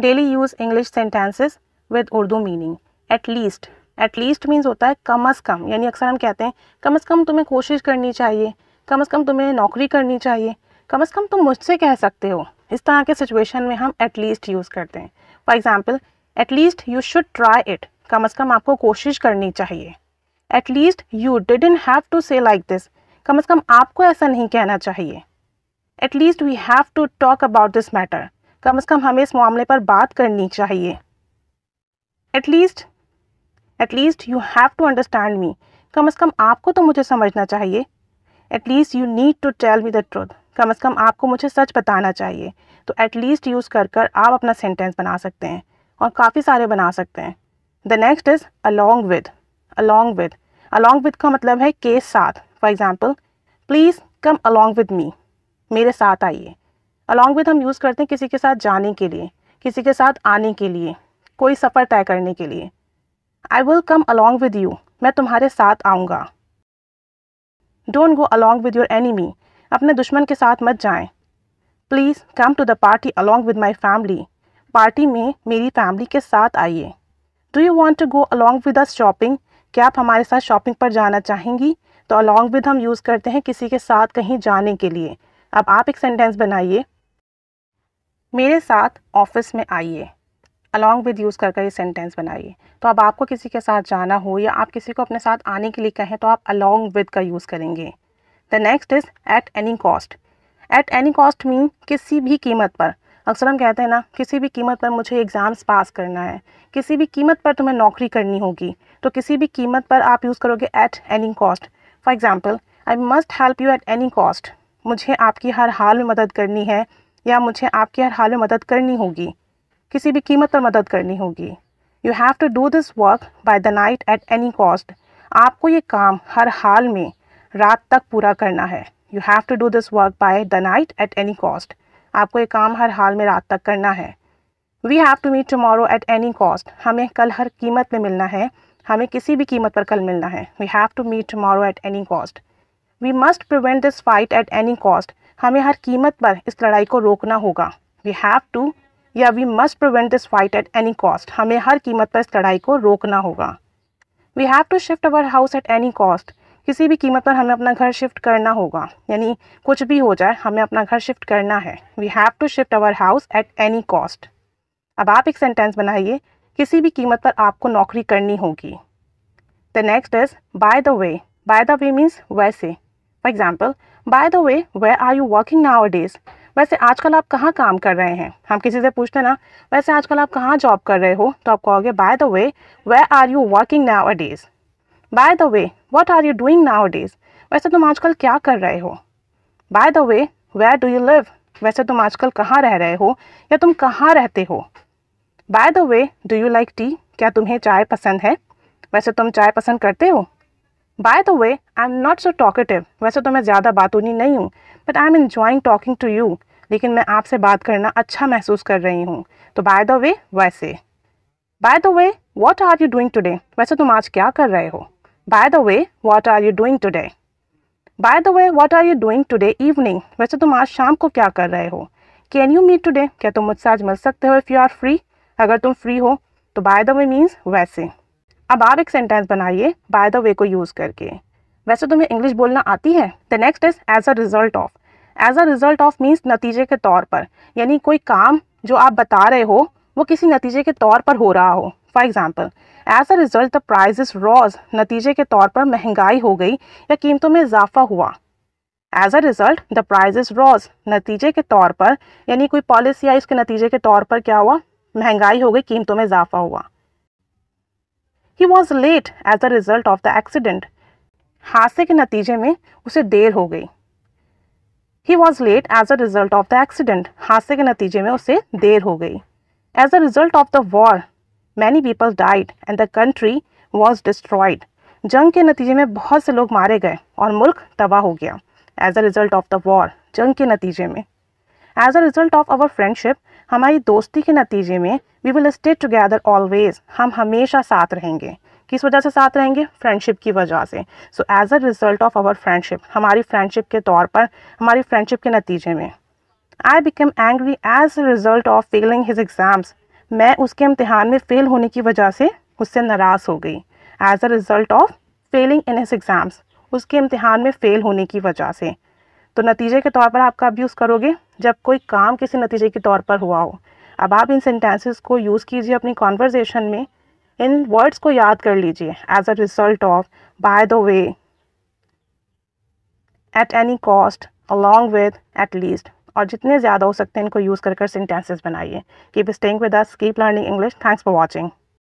Daily use English sentences with Urdu meaning at least at least means होता है कम अज़ कम यानी अक्सर हम कहते हैं कम अज़ कम तुम्हें कोशिश करनी चाहिए कम अज़ कम तुम्हें नौकरी करनी चाहिए कम अज़ कम तुम मुझसे कह सकते हो इस तरह के सिचुएशन में हम एट लीस्ट यूज़ करते हैं for example at least you should try it कम अज़ कम आपको कोशिश करनी चाहिए at least you didn't have to say like this कम अज़ कम आपको ऐसा नहीं कहना चाहिए at least we have to talk about this matter कम से कम हमें इस मामले पर बात करनी चाहिए at least at least you have to understand me कम से कम आपको तो मुझे समझना चाहिए at least you need to tell me the truth कम से कम आपको मुझे सच बताना चाहिए तो एटलीस्ट यूज़ कर कर आप अपना सेंटेंस बना सकते हैं और काफ़ी सारे बना सकते हैं the next is along with along with along with का मतलब है के साथ for example please come along with me मेरे साथ आइए अलॉन्ग विद हम यूज़ करते हैं किसी के साथ जाने के लिए किसी के साथ आने के लिए कोई सफ़र तय करने के लिए I will come along with you मैं तुम्हारे साथ आऊँगा don't go along with your enemy अपने दुश्मन के साथ मत जाएं। Please come to the party along with my family party में मेरी फैमिली के साथ आइए do you want to go along with us shopping क्या आप हमारे साथ शॉपिंग पर जाना चाहेंगी तो अलॉन्ग विद हम यूज़ करते हैं किसी के साथ कहीं जाने के लिए अब आप एक सेंटेंस बनाइए मेरे साथ ऑफिस में आइए अलॉन्ग विद यूज़ करके ये सेंटेंस बनाइए तो अब आपको किसी के साथ जाना हो या आप किसी को अपने साथ आने के लिए कहें तो आप अलॉन्ग विद का यूज़ करेंगे the next is at any cost at any cost mean किसी भी कीमत पर अक्सर हम कहते हैं ना किसी भी कीमत पर मुझे एग्ज़ाम्स पास करना है किसी भी कीमत पर तुम्हें नौकरी करनी होगी तो किसी भी कीमत पर आप यूज़ करोगे at any cost for example I must help you at any cost मुझे आपकी हर हाल में मदद करनी है या मुझे आपकी हर हाल में मदद करनी होगी किसी भी कीमत पर मदद करनी होगी you have to do this work by the night at any cost आपको ये काम हर हाल में रात तक पूरा करना है you have to do this work by the night at any cost आपको ये काम हर हाल में रात तक करना है we have to meet tomorrow at any cost हमें कल हर कीमत में मिलना है हमें किसी भी कीमत पर कल मिलना है we have to meet tomorrow at any cost we must prevent this fight at any cost हमें हर कीमत पर इस लड़ाई को रोकना होगा वी हैव टू या we must prevent this fight at any cost हमें हर कीमत पर इस लड़ाई को रोकना होगा we have to shift our house at any cost किसी भी कीमत पर हमें अपना घर शिफ्ट करना होगा यानी कुछ भी हो जाए हमें अपना घर शिफ्ट करना है we have to shift our house at any cost अब आप एक सेंटेंस बनाइए किसी भी कीमत पर आपको नौकरी करनी होगी the next is by the way by the way means वैसे for example by the way where are you working nowadays वैसे आजकल आप कहाँ काम कर रहे हैं हम किसी से पूछते ना वैसे आजकल आप कहाँ जॉब कर रहे हो तो आप कहोगे by the way where are you working nowadays by the way what are you doing nowadays वैसे तुम आजकल क्या कर रहे हो by the way where do you live वैसे तुम आजकल कहाँ रह रहे हो या तुम कहाँ रहते हो by the way do you like tea क्या तुम्हें चाय पसंद है वैसे तुम चाय पसंद करते हो by the way I am not so talkative वैसे तो मैं ज़्यादा बातूनी नहीं हूँ but I am enjoying talking to you लेकिन मैं आपसे बात करना अच्छा महसूस कर रही हूँ तो बाय द वे वैसे by the way what are you doing today वैसे तुम आज क्या कर रहे हो by the way what are you doing today by the way what are you doing today evening वैसे तुम आज शाम को क्या कर रहे हो कैन यू मीट टूडे क्या तुम मुझसे आज मिल सकते हो इफ़ यू आर फ्री अगर तुम फ्री हो तो बाय द वे मीन्स वैसे अब आप एक सेंटेंस बनाइए बाय द वे को यूज़ करके वैसे तुम्हें इंग्लिश बोलना आती है the next is as a result of as a result of means नतीजे के तौर पर यानी कोई काम जो आप बता रहे हो वो किसी नतीजे के तौर पर हो रहा हो for example as a result the price rose नतीजे के तौर पर महंगाई हो गई या कीमतों में इजाफा हुआ as a result the price rose नतीजे के तौर पर यानी कोई पॉलिसी आई इसके नतीजे के तौर पर क्या हुआ महंगाई हो गई कीमतों में इजाफा हुआ he was late as a result of the accident हादसे के नतीजे में उसे देर हो गई he was late as a result of the accident हादसे के नतीजे में उसे देर हो गई as a result of the war many people died and the country was destroyed जंग के नतीजे में बहुत से लोग मारे गए और मुल्क तबाह हो गया as a result of the war जंग के नतीजे में as a result of our friendship हमारी दोस्ती के नतीजे में we will stay together always हम हमेशा साथ रहेंगे किस वजह से साथ रहेंगे फ्रेंडशिप की वजह से so as a result of our friendship हमारी फ्रेंडशिप के तौर पर हमारी फ्रेंडशिप के नतीजे में I become angry as a result of failing his exams मैं उसके इम्तहान में फ़ेल होने की वजह से उससे नाराज़ हो गई as a result of failing in his exams उसके इम्तहान में फ़ेल होने की वजह से तो नतीजे के तौर पर आपका अब यूज़ करोगे जब कोई काम किसी नतीजे के तौर पर हुआ हो अब आप इन सेंटेंसेस को यूज़ कीजिए अपनी कॉन्वर्जेसन में इन वर्ड्स को याद कर लीजिए as a result of by the way at any cost along with at least और जितने ज़्यादा हो सकते हैं इनको यूज़ कर कर सेंटेंसेस बनाइए keep staying with us keep learning English thanks for watching